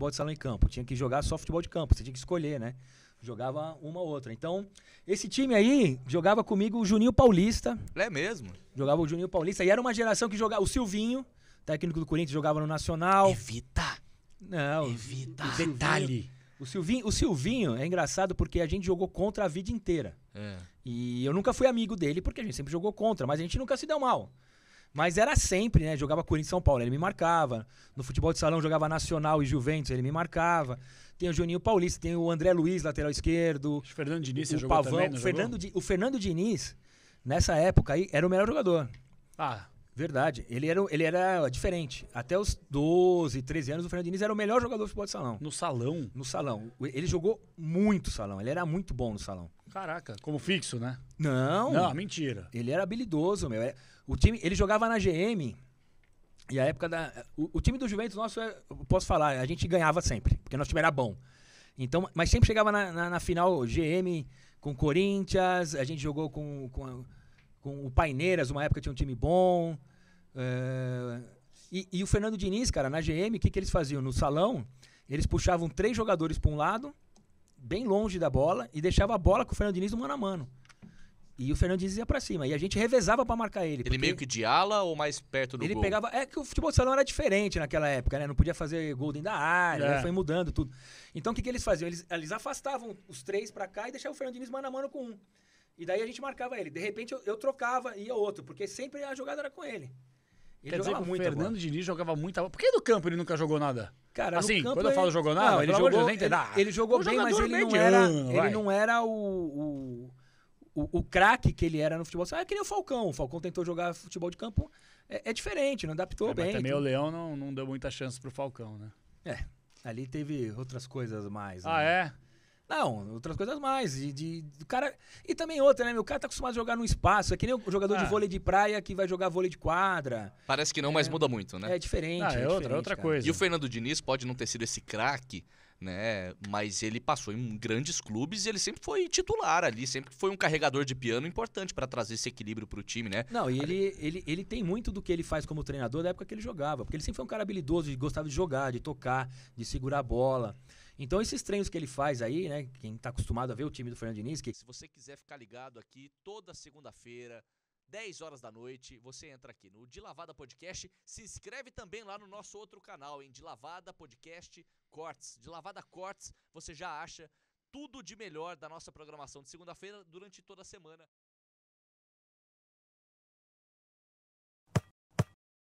futebol de salão em campo, tinha que jogar só futebol de campo, você tinha que escolher, né? Jogava uma ou outra. Então, esse time aí jogava comigo o Juninho Paulista. É mesmo? Jogava o Juninho Paulista. E era uma geração que jogava. O Silvinho, técnico do Corinthians, jogava no Nacional. Evita! Não. Evita! O Detalhe! O Silvinho, o Silvinho é engraçado porque a gente jogou contra a vida inteira. É. E eu nunca fui amigo dele porque a gente sempre jogou contra, mas a gente nunca se deu mal. Mas era sempre, né? Jogava Corinthians e São Paulo, ele me marcava. No futebol de salão jogava Nacional e Juventus, ele me marcava. Tem o Juninho Paulista, tem o André Luiz, lateral esquerdo. O Fernando Diniz, o, o Pavão, também, o Fernando, o Fernando Diniz, nessa época aí, era o melhor jogador. Ah. Verdade. Ele era, ele era diferente. Até os 12, 13 anos, o Fernando Diniz era o melhor jogador de futebol de salão. No salão? No salão. Ele jogou muito salão. Ele era muito bom no salão. Caraca, como fixo, né? Não. Não, mentira. Ele era habilidoso, meu. O time, ele jogava na GM. E a época da. O, o time do Juventus nosso, é, posso falar, a gente ganhava sempre, porque nosso time era bom. Então, mas sempre chegava na, na, na final GM com Corinthians, a gente jogou com, com, com o Paineiras, uma época tinha um time bom. É, e, e, o Fernando Diniz, cara, na GM, o que, que eles faziam? No salão, eles puxavam três jogadores para um lado bem longe da bola e deixava a bola com o Fernando Diniz no mano a mano. E o Fernando Diniz ia pra cima. E a gente revezava para marcar ele. Ele meio que de ala ou mais perto do ele gol? Ele pegava. É que o futebol de salão era diferente naquela época, né? Não podia fazer gol dentro da área, é. foi mudando tudo. Então o que, que eles faziam? Eles, eles afastavam os três para cá e deixavam o Fernando Diniz mano a mano com um. E daí a gente marcava ele. De repente eu, eu trocava e ia outro, porque sempre a jogada era com ele. Ele Quer dizer que o Fernando bola. Diniz jogava muita bola. Por que no campo ele nunca jogou nada? Cara, assim, quando eu falo jogou nada, não, ele, jogou, ele, ah, ele, jogou bem, mas ele mediano, não era, ele não era o, o, o, o craque que ele era no futebol. Ah, é que nem o Falcão. O Falcão tentou jogar futebol de campo. É, é diferente, não adaptou é, bem. Mas também então. o Leão não, não deu muita chance pro Falcão, né? É, ali teve outras coisas mais. Ah, né? é? Não, outras coisas mais. E, de, de, cara, e também outra, né? Meu cara tá acostumado a jogar no espaço. É que nem o jogador ah. de vôlei de praia que vai jogar vôlei de quadra. Parece que não, é, mas muda muito, né? É diferente. Ah, é, é, outra, diferente, outra coisa. E o Fernando Diniz pode não ter sido esse craque, né? Mas ele passou em grandes clubes e ele sempre foi titular ali, sempre foi um carregador de piano importante para trazer esse equilíbrio para o time, né? Não, e ele, ele, ele tem muito do que ele faz como treinador da época que ele jogava, porque ele sempre foi um cara habilidoso, gostava de jogar, de tocar, de segurar a bola. Então esses treinos que ele faz aí, né? Quem está acostumado a ver o time do Fernando Diniz, que... se você quiser ficar ligado aqui toda segunda-feira 10 horas da noite, você entra aqui no De Lavada Podcast. Se inscreve também lá no nosso outro canal, em De Lavada Podcast Cortes. De Lavada Cortes, você já acha tudo de melhor da nossa programação de segunda-feira durante toda a semana.